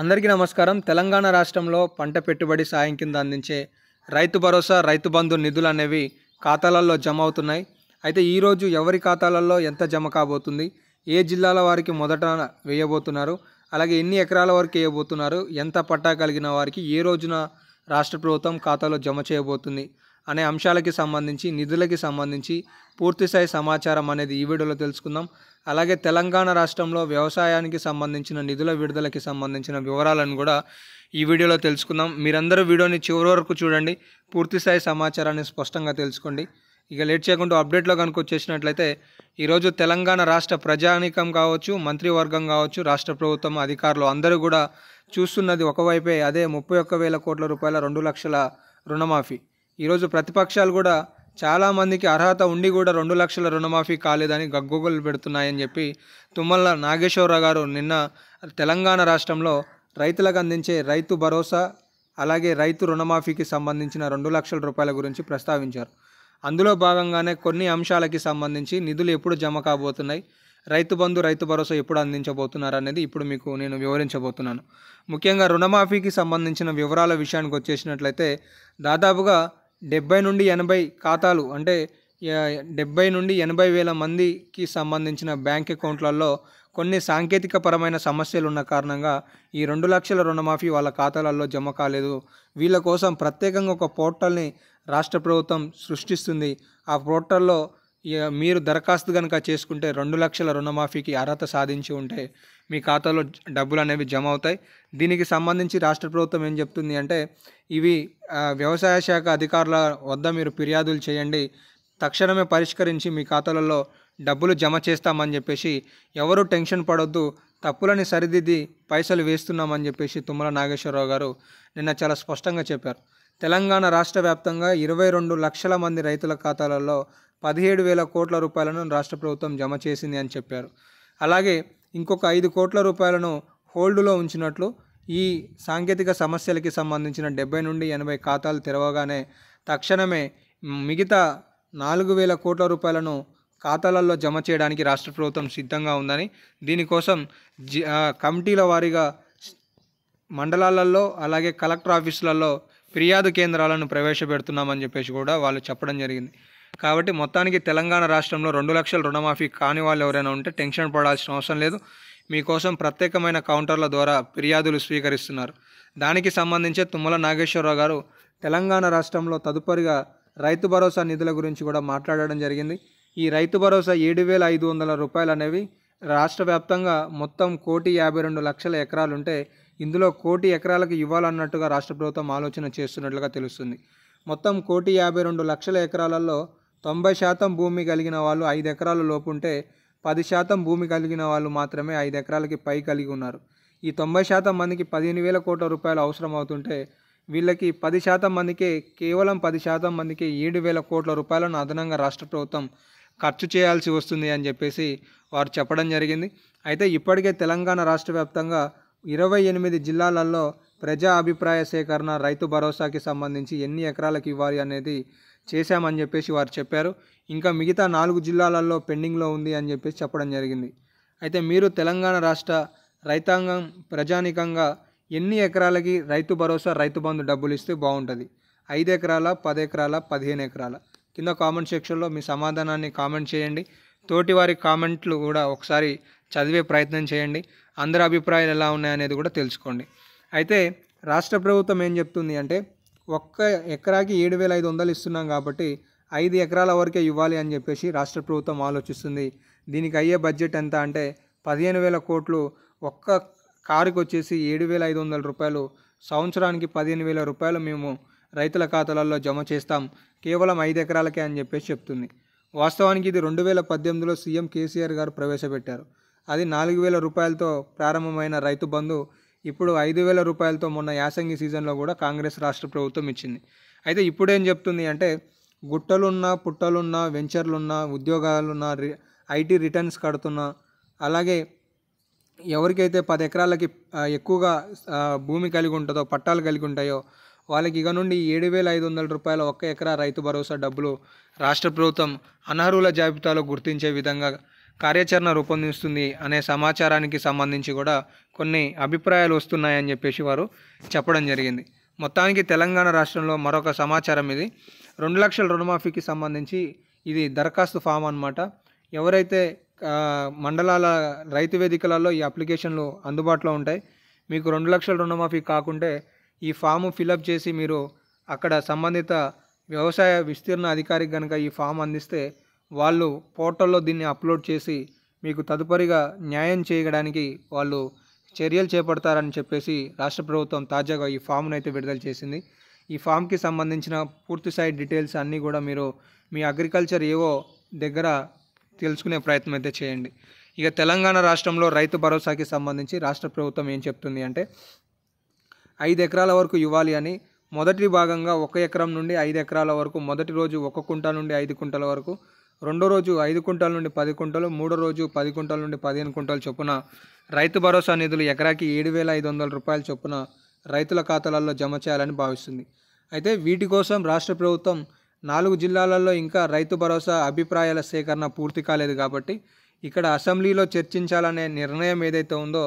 అందరికీ నమస్కారం తెలంగాణ రాష్ట్రంలో పంట పెట్టుబడి సాయం కింద అందించే రైతు భరోసా రైతు బంధు నిధులు అనేవి ఖాతాలలో జమ అవుతున్నాయి అయితే ఈరోజు ఎవరి ఖాతాలలో ఎంత జమ కాబోతుంది ఏ జిల్లాల వారికి మొదట వేయబోతున్నారు అలాగే ఎన్ని ఎకరాల వరకు వేయబోతున్నారు ఎంత పట్టా కలిగిన వారికి ఏ రోజున రాష్ట్ర ప్రభుత్వం ఖాతాలో జమ చేయబోతుంది అనే అంశాలకి సంబంధించి నిధులకి సంబంధించి పూర్తిస్థాయి సమాచారం అనేది ఈ వీడియోలో తెలుసుకుందాం అలాగే తెలంగాణ రాష్ట్రంలో వ్యవసాయానికి సంబంధించిన నిధుల విడుదలకి సంబంధించిన వివరాలను కూడా ఈ వీడియోలో తెలుసుకుందాం మీరందరూ వీడియోని చివరి వరకు చూడండి పూర్తిస్థాయి సమాచారాన్ని స్పష్టంగా తెలుసుకోండి ఇక లేట్ చేయకుండా అప్డేట్లో కనుక వచ్చేసినట్లయితే ఈరోజు తెలంగాణ రాష్ట్ర ప్రజానీకం కావచ్చు మంత్రివర్గం కావచ్చు రాష్ట్ర ప్రభుత్వం అధికారులు అందరూ కూడా చూస్తున్నది ఒకవైపే అదే ముప్పై ఒక్క వేల కోట్ల రూపాయల రెండు లక్షల రుణమాఫీ ఈరోజు ప్రతిపక్షాలు కూడా చాలామందికి అర్హత ఉండి కూడా రెండు లక్షల రుణమాఫీ కాలేదని గగ్గోగులు పెడుతున్నాయని చెప్పి తుమ్మల నాగేశ్వరరావు గారు నిన్న తెలంగాణ రాష్ట్రంలో రైతులకు అందించే రైతు భరోసా అలాగే రైతు రుణమాఫీకి సంబంధించిన రెండు లక్షల రూపాయల గురించి ప్రస్తావించారు అందులో భాగంగానే కొన్ని అంశాలకి సంబంధించి నిధులు ఎప్పుడు జమ కాబోతున్నాయి రైతు బంధు రైతు భరోసా ఎప్పుడు అందించబోతున్నారు అనేది ఇప్పుడు మీకు నేను వివరించబోతున్నాను ముఖ్యంగా రుణమాఫీకి సంబంధించిన వివరాల విషయానికి వచ్చేసినట్లయితే దాదాపుగా డెబ్బై నుండి ఎనభై ఖాతాలు అంటే డెబ్బై నుండి ఎనభై వేల మందికి సంబంధించిన బ్యాంక్ అకౌంట్లలో కొన్ని సాంకేతిక పరమైన సమస్యలు ఉన్న కారణంగా ఈ రెండు లక్షల రుణమాఫీ వాళ్ళ ఖాతాలలో జమ కాలేదు వీళ్ళ కోసం ప్రత్యేకంగా ఒక పోర్టల్ని రాష్ట్ర ప్రభుత్వం సృష్టిస్తుంది ఆ పోర్టల్లో ఇక మీరు దరఖాస్తు కనుక చేసుకుంటే రెండు లక్షల రుణమాఫీకి అర్హత సాధించి ఉంటే మీ ఖాతాలో డబ్బులు అనేవి జమ అవుతాయి దీనికి సంబంధించి రాష్ట్ర ప్రభుత్వం ఏం చెప్తుంది అంటే ఇవి వ్యవసాయ శాఖ అధికారుల వద్ద మీరు ఫిర్యాదులు చేయండి తక్షణమే పరిష్కరించి మీ ఖాతాలలో డబ్బులు జమ చేస్తామని చెప్పేసి ఎవరు టెన్షన్ పడొద్దు తప్పులని సరిదిద్ది పైసలు వేస్తున్నామని చెప్పేసి తుమ్మల నాగేశ్వరరావు గారు నిన్న చాలా స్పష్టంగా చెప్పారు తెలంగాణ రాష్ట్ర వ్యాప్తంగా ఇరవై రెండు లక్షల మంది రైతుల ఖాతాలలో పదిహేడు వేల కోట్ల రూపాయలను రాష్ట్ర ప్రభుత్వం జమ చేసింది అని చెప్పారు అలాగే ఇంకొక ఐదు కోట్ల రూపాయలను హోల్డ్లో ఉంచినట్లు ఈ సాంకేతిక సమస్యలకి సంబంధించిన డెబ్బై నుండి ఎనభై ఖాతాలు తెరవగానే తక్షణమే మిగతా నాలుగు వేల కోట్ల రూపాయలను ఖాతాలలో జమ చేయడానికి రాష్ట్ర ప్రభుత్వం సిద్ధంగా ఉందని దీనికోసం జి కమిటీల వారీగా మండలాలలో అలాగే కలెక్టర్ ఆఫీసులలో ఫిర్యాదు కేంద్రాలను ప్రవేశపెడుతున్నామని చెప్పేసి కూడా వాళ్ళు చెప్పడం జరిగింది కాబట్టి మొత్తానికి తెలంగాణ రాష్ట్రంలో రెండు లక్షల రుణమాఫీ కాని వాళ్ళు ఎవరైనా ఉంటే టెన్షన్ పడాల్సిన అవసరం లేదు మీకోసం ప్రత్యేకమైన కౌంటర్ల ద్వారా ఫిర్యాదులు స్వీకరిస్తున్నారు దానికి సంబంధించి తుమ్మల నాగేశ్వరరావు గారు తెలంగాణ రాష్ట్రంలో తదుపరిగా రైతు భరోసా నిధుల గురించి కూడా మాట్లాడడం జరిగింది ఈ రైతు భరోసా ఏడు వేల ఐదు వందల రూపాయలు అనేవి రాష్ట్ర వ్యాప్తంగా మొత్తం కోటి యాభై రెండు లక్షల ఎకరాలు ఉంటే ఇందులో కోటి ఎకరాలకు ఇవ్వాలన్నట్టుగా రాష్ట్ర ప్రభుత్వం ఆలోచన చేస్తున్నట్లుగా తెలుస్తుంది మొత్తం కోటి యాభై రెండు లక్షల ఎకరాలలో తొంభై శాతం భూమి కలిగిన వాళ్ళు ఐదు ఎకరాల లోపు ఉంటే పది శాతం భూమి కలిగిన వాళ్ళు మాత్రమే ఐదు ఎకరాలకి పై కలిగి ఉన్నారు ఈ తొంభై శాతం మందికి పదిహేను వేల కోట్ల రూపాయలు అవసరం అవుతుంటే వీళ్ళకి పది శాతం మందికే కేవలం పది శాతం మందికి ఏడు వేల కోట్ల రూపాయలను అదనంగా రాష్ట్ర ప్రభుత్వం ఖర్చు చేయాల్సి వస్తుంది అని చెప్పేసి వారు చెప్పడం జరిగింది అయితే ఇప్పటికే తెలంగాణ రాష్ట్ర వ్యాప్తంగా ఇరవై ఎనిమిది జిల్లాలలో ప్రజా అభిప్రాయ సేకరణ రైతు భరోసాకి సంబంధించి ఎన్ని ఎకరాలకు ఇవ్వాలి అనేది చేశామని చెప్పేసి వారు చెప్పారు ఇంకా మిగతా నాలుగు జిల్లాలలో పెండింగ్లో ఉంది అని చెప్పేసి చెప్పడం జరిగింది అయితే మీరు తెలంగాణ రాష్ట్ర రైతాంగం ప్రజానికంగా ఎన్ని ఎకరాలకి రైతు భరోసా రైతు బంధు డబ్బులు ఇస్తే బాగుంటుంది ఐదు ఎకరాల పది ఎకరాల పదిహేను ఎకరాల కింద కామెంట్ సెక్షన్లో మీ సమాధానాన్ని కామెంట్ చేయండి తోటి వారి కామెంట్లు కూడా ఒకసారి చదివే ప్రయత్నం చేయండి అందరి అభిప్రాయాలు ఎలా ఉన్నాయనేది కూడా తెలుసుకోండి అయితే రాష్ట్ర ప్రభుత్వం ఏం చెప్తుంది అంటే ఒక్క ఎకరాకి ఏడు వేల ఐదు వందలు ఇస్తున్నాం కాబట్టి ఐదు ఎకరాల వరకే ఇవ్వాలి అని చెప్పేసి రాష్ట్ర ప్రభుత్వం ఆలోచిస్తుంది దీనికి అయ్యే బడ్జెట్ ఎంత అంటే పదిహేను వేల కోట్లు ఒక్క కారుకి వచ్చేసి ఏడు వేల ఐదు వందల రూపాయలు సంవత్సరానికి పదిహేను వేల రూపాయలు మేము రైతుల ఖాతాలలో జమ చేస్తాం కేవలం ఐదు ఎకరాలకే అని చెప్పేసి చెప్తుంది వాస్తవానికి ఇది రెండు వేల పద్దెనిమిదిలో సీఎం కేసీఆర్ గారు ప్రవేశపెట్టారు అది నాలుగు వేల రూపాయలతో ప్రారంభమైన రైతు బంధు ఇప్పుడు ఐదు వేల రూపాయలతో మొన్న యాసంగి సీజన్లో కూడా కాంగ్రెస్ రాష్ట్ర ప్రభుత్వం ఇచ్చింది అయితే ఇప్పుడేం చెప్తుంది అంటే గుట్టలున్నా పుట్టలున్నా వెంచర్లున్నా ఉద్యోగాలున్నా రి ఐటీ రిటర్న్స్ కడుతున్నా అలాగే ఎవరికైతే పది ఎకరాలకి ఎక్కువగా భూమి కలిగి ఉంటుందో పట్టాలు కలిగి ఉంటాయో వాళ్ళకి ఇక నుండి ఏడు వేల ఐదు వందల రూపాయల ఒక్క ఎకరా రైతు భరోసా డబ్బులు రాష్ట్ర ప్రభుత్వం అనర్హుల జాబితాలో గుర్తించే విధంగా కార్యాచరణ రూపొందిస్తుంది అనే సమాచారానికి సంబంధించి కూడా కొన్ని అభిప్రాయాలు వస్తున్నాయని చెప్పేసి వారు చెప్పడం జరిగింది మొత్తానికి తెలంగాణ రాష్ట్రంలో మరొక సమాచారం ఇది రెండు లక్షల రుణమాఫీకి సంబంధించి ఇది దరఖాస్తు ఫామ్ అనమాట ఎవరైతే మండలాల రైతు వేదికలలో ఈ అప్లికేషన్లు అందుబాటులో ఉంటాయి మీకు రెండు లక్షల రుణమాఫీ కాకుంటే ఈ ఫాము ఫిలప్ చేసి మీరు అక్కడ సంబంధిత వ్యవసాయ విస్తీర్ణ అధికారికి కనుక ఈ ఫామ్ అందిస్తే వాళ్ళు పోర్టల్లో దీన్ని అప్లోడ్ చేసి మీకు తదుపరిగా న్యాయం చేయడానికి వాళ్ళు చర్యలు చేపడతారని చెప్పేసి రాష్ట్ర ప్రభుత్వం తాజాగా ఈ ఫామ్ను అయితే విడుదల చేసింది ఈ ఫామ్కి సంబంధించిన పూర్తి స్థాయి డీటెయిల్స్ అన్నీ కూడా మీరు మీ అగ్రికల్చర్ ఏవో దగ్గర తెలుసుకునే ప్రయత్నం అయితే చేయండి ఇక తెలంగాణ రాష్ట్రంలో రైతు భరోసాకి సంబంధించి రాష్ట్ర ప్రభుత్వం ఏం చెప్తుంది అంటే ఐదు ఎకరాల వరకు ఇవ్వాలి అని మొదటి భాగంగా ఒక ఎకరం నుండి ఐదు ఎకరాల వరకు మొదటి రోజు ఒక కుంట నుండి ఐదు కుంటల వరకు రెండో రోజు ఐదు కుంటాల నుండి పది కుంటలు మూడో రోజు పది కుంటాల నుండి పదిహేను కుంటాల చొప్పున రైతు భరోసా నిధులు ఎకరాకి ఏడు వేల ఐదు వందల రూపాయల చొప్పున రైతుల ఖాతాలలో జమ చేయాలని భావిస్తుంది అయితే వీటి కోసం రాష్ట్ర ప్రభుత్వం నాలుగు జిల్లాలలో ఇంకా రైతు భరోసా అభిప్రాయాల సేకరణ పూర్తి కాలేదు కాబట్టి ఇక్కడ అసెంబ్లీలో చర్చించాలనే నిర్ణయం ఏదైతే ఉందో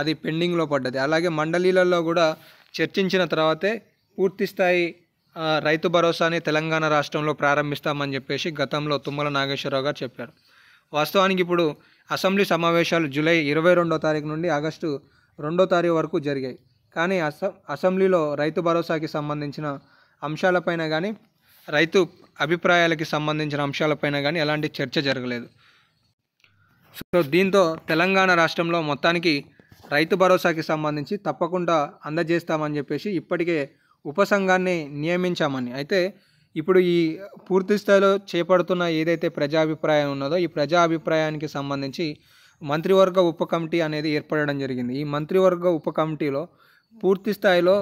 అది పెండింగ్లో పడ్డది అలాగే మండలీలలో కూడా చర్చించిన తర్వాతే పూర్తిస్థాయి రైతు భరోసాని తెలంగాణ రాష్ట్రంలో ప్రారంభిస్తామని చెప్పేసి గతంలో తుమ్మల నాగేశ్వరరావు గారు చెప్పారు వాస్తవానికి ఇప్పుడు అసెంబ్లీ సమావేశాలు జూలై ఇరవై రెండో తారీఖు నుండి ఆగస్టు రెండో తారీఖు వరకు జరిగాయి కానీ అసెంబ్లీలో రైతు భరోసాకి సంబంధించిన అంశాలపైన కానీ రైతు అభిప్రాయాలకి సంబంధించిన అంశాలపైన కానీ ఎలాంటి చర్చ జరగలేదు సో దీంతో తెలంగాణ రాష్ట్రంలో మొత్తానికి రైతు భరోసాకి సంబంధించి తప్పకుండా అందజేస్తామని చెప్పేసి ఇప్పటికే ఉపసంఘాన్ని నియమించామని అయితే ఇప్పుడు ఈ పూర్తి స్థాయిలో చేపడుతున్న ఏదైతే ప్రజాభిప్రాయం ఉన్నదో ఈ ప్రజాభిప్రాయానికి సంబంధించి మంత్రివర్గ ఉప కమిటీ అనేది ఏర్పడడం జరిగింది ఈ మంత్రివర్గ ఉప కమిటీలో పూర్తి స్థాయిలో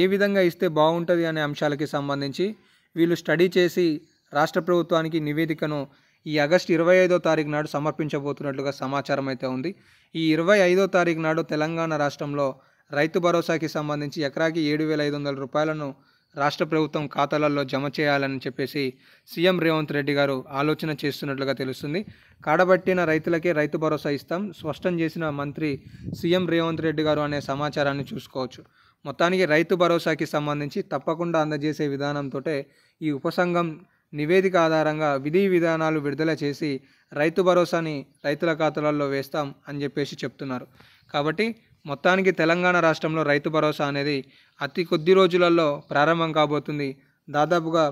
ఏ విధంగా ఇస్తే బాగుంటుంది అనే అంశాలకి సంబంధించి వీళ్ళు స్టడీ చేసి రాష్ట్ర ప్రభుత్వానికి నివేదికను ఈ ఆగస్టు ఇరవై ఐదో తారీఖు నాడు సమర్పించబోతున్నట్లుగా సమాచారం అయితే ఉంది ఈ ఇరవై ఐదో తారీఖు నాడు తెలంగాణ రాష్ట్రంలో రైతు భరోసాకి సంబంధించి ఎకరాకి ఏడు వేల ఐదు వందల రూపాయలను రాష్ట్ర ప్రభుత్వం ఖాతాలలో జమ చేయాలని చెప్పేసి సీఎం రేవంత్ రెడ్డి గారు ఆలోచన చేస్తున్నట్లుగా తెలుస్తుంది కాడబట్టిన రైతులకే రైతు భరోసా ఇస్తాం స్పష్టం చేసిన మంత్రి సీఎం రేవంత్ రెడ్డి గారు అనే సమాచారాన్ని చూసుకోవచ్చు మొత్తానికి రైతు భరోసాకి సంబంధించి తప్పకుండా అందజేసే విధానంతో ఈ ఉపసంఘం నివేదిక ఆధారంగా విధి విధానాలు విడుదల చేసి రైతు భరోసాని రైతుల ఖాతాలలో వేస్తాం అని చెప్పేసి చెప్తున్నారు కాబట్టి మొత్తానికి తెలంగాణ రాష్ట్రంలో రైతు భరోసా అనేది అతి కొద్ది రోజులలో ప్రారంభం కాబోతుంది దాదాపుగా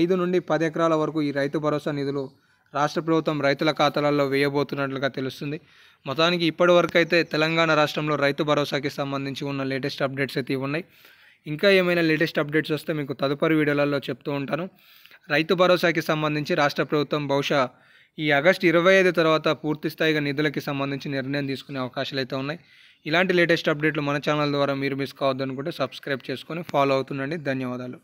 ఐదు నుండి పది ఎకరాల వరకు ఈ రైతు భరోసా నిధులు రాష్ట్ర ప్రభుత్వం రైతుల ఖాతాలలో వేయబోతున్నట్లుగా తెలుస్తుంది మొత్తానికి ఇప్పటివరకు అయితే తెలంగాణ రాష్ట్రంలో రైతు భరోసాకి సంబంధించి ఉన్న లేటెస్ట్ అప్డేట్స్ అయితే ఉన్నాయి ఇంకా ఏమైనా లేటెస్ట్ అప్డేట్స్ వస్తే మీకు తదుపరి వీడియోలలో చెప్తూ ఉంటాను రైతు భరోసాకి సంబంధించి రాష్ట్ర ప్రభుత్వం బహుశా ఈ ఆగస్టు ఇరవై ఐదు తర్వాత పూర్తిస్థాయిగా నిధులకి సంబంధించి నిర్ణయం తీసుకునే అవకాశాలు అయితే ఉన్నాయి ఇలాంటి లేటెస్ట్ అప్డేట్లు మన ఛానల్ ద్వారా మీరు మిస్ కావద్దనుకుంటే సబ్స్క్రైబ్ చేసుకొని ఫాలో అవుతుండండి ధన్యవాదాలు